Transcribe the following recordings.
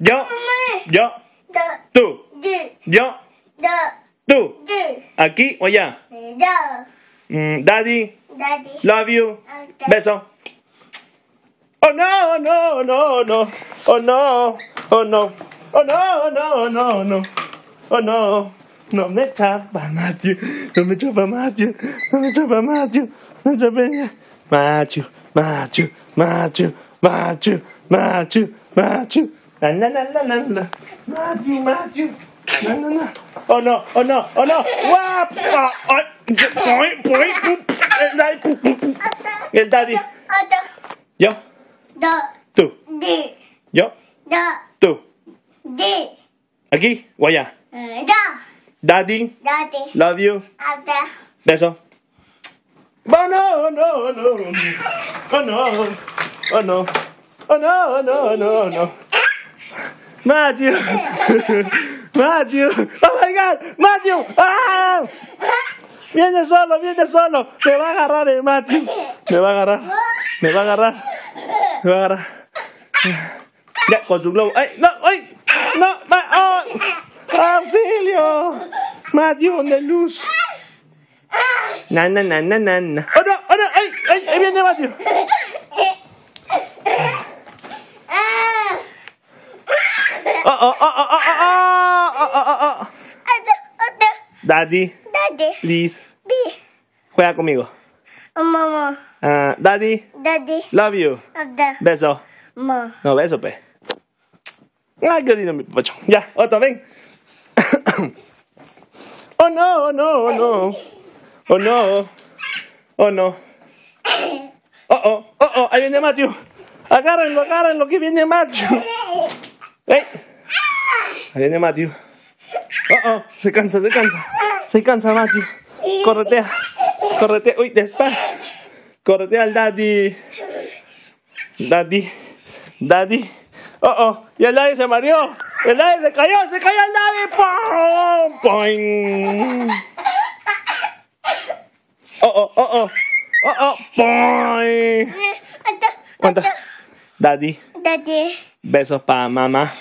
Yo. Yo. Tú. Yo. Tú. Aquí o allá. Eh, mm, daddy. Love you. Beso. Oh no, no, no, no. Oh no, oh no. Oh no, no, no, no. Oh no. No me chapa, Matthew. No me chapa, Matthew. No me chapa, Matthew. No me chapa, Matthew, Matthew, Matthew, Matthew, Matthew, Matthew. Na na na na na na. Matthew, Matthew. No, no, no. Oh no, oh no, oh no. Wah! Uh, uh, point, point, boop. Eh, yes, daddy. Yo. Da. Tu. Di. Yo. Da. Tu. Di. Aquí o allá. Eh, da. Daddy. Daddy. Love you. Hasta. Beso. Oh no, no, no. Oh no. Oh no. Oh no, oh, no, oh, no, oh, no. Matthew! Matthew! ¡Oh my god! ¡Matthew! ¡Ah! ¡Viene solo, viene solo! ¡Me va a agarrar el eh, Matthew! ¡Me va a agarrar! ¡Me va a agarrar! ¡Me va a agarrar! Ya, con su globo. ¡Ay! ¡No! ¡Ay! ¡No! ¡Oh! ¡Auxilio! ¡Matthew, de luz! Ah. ¡Na, na, na, na, na! ¡Oh no! ¡Oh no! ¡Ay! ¡Ay! ¡Ahí viene Matthew! Daddy. Daddy. Please. Be. Juega conmigo. Oh, mamá. Uh, daddy. Daddy. Love you. beso. Ma. No, beso, pe. Ay, qué lindo mi pocho Ya, otro, ven. oh, no, oh, no, oh, no. Oh, no. Oh, no. Oh, oh, oh, oh, ahí viene Matthew. Agárrenlo, agárrenlo, que viene Matthew. Hey. Ahí viene Matthew. Oh, oh, se cansa, se cansa. Se cansa, Matthew. Corretea. Corretea. Uy, despacio. Corretea al daddy. Daddy. Daddy. Oh, oh. Y el daddy se mareó. El daddy se cayó. Se cayó el daddy. ¡Pum! ¡Poing! Oh, oh, oh, oh. Oh, oh. ¡Poing! Daddy. Daddy. Besos para mamá.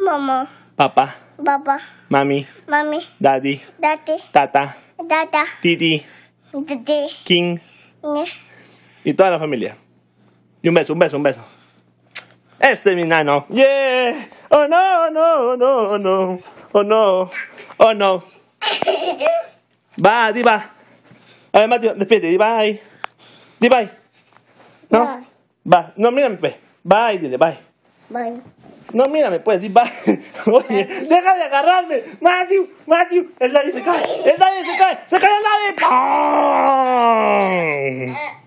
Mamá. Papá. Papá. Mami. Mami. Daddy. Daddy. Tata. Tata. Titi. King. Y toda la familia. Y un beso, un beso, un beso. Ese es mi nano. Yeah. Oh no, no, no, no. Oh no. Oh no. va va. A ver, Mati, despídete. Di bye. Di bye. No. Va. No, miren Bye, dile, bye. Bye. No, mírame, pues, oye, déjame agarrarme, Matthew, Matthew, el nadie se cae, el nadie se cae, se cae el nadie.